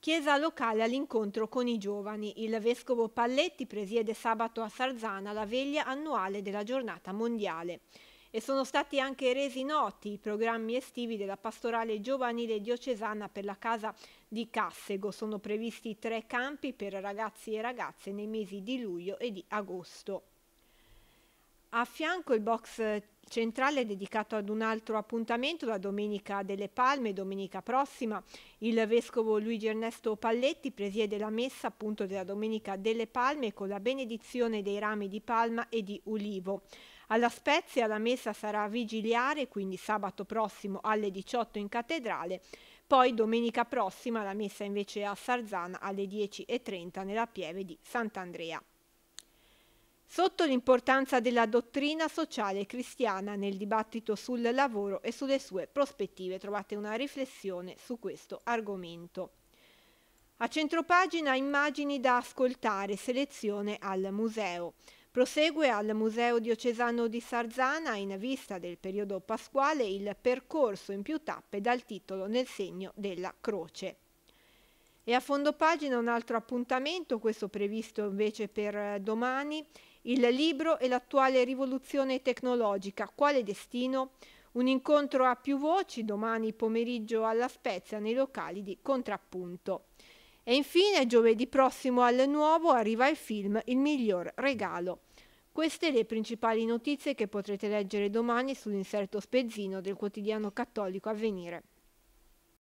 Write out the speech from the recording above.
Chiesa locale all'incontro con i giovani. Il vescovo Palletti presiede sabato a Sarzana la veglia annuale della giornata mondiale. E sono stati anche resi noti i programmi estivi della pastorale giovanile diocesana per la casa di Cassego. Sono previsti tre campi per ragazzi e ragazze nei mesi di luglio e di agosto. A fianco il box centrale dedicato ad un altro appuntamento la Domenica delle Palme, domenica prossima. Il vescovo Luigi Ernesto Palletti presiede la messa appunto della Domenica delle Palme con la benedizione dei rami di palma e di ulivo. Alla Spezia la messa sarà vigiliare, quindi sabato prossimo alle 18 in cattedrale, poi domenica prossima la messa invece a Sarzana alle 10.30 nella pieve di Sant'Andrea sotto l'importanza della dottrina sociale cristiana nel dibattito sul lavoro e sulle sue prospettive. Trovate una riflessione su questo argomento. A centropagina immagini da ascoltare, selezione al museo. Prosegue al Museo Diocesano di Sarzana, in vista del periodo pasquale, il percorso in più tappe dal titolo Nel segno della croce. E a fondo pagina un altro appuntamento, questo previsto invece per eh, domani, il libro e l'attuale rivoluzione tecnologica, quale destino? Un incontro a più voci domani pomeriggio alla Spezia nei locali di Contrappunto. E infine giovedì prossimo al nuovo arriva il film Il miglior regalo. Queste le principali notizie che potrete leggere domani sull'inserto spezzino del quotidiano cattolico Avvenire.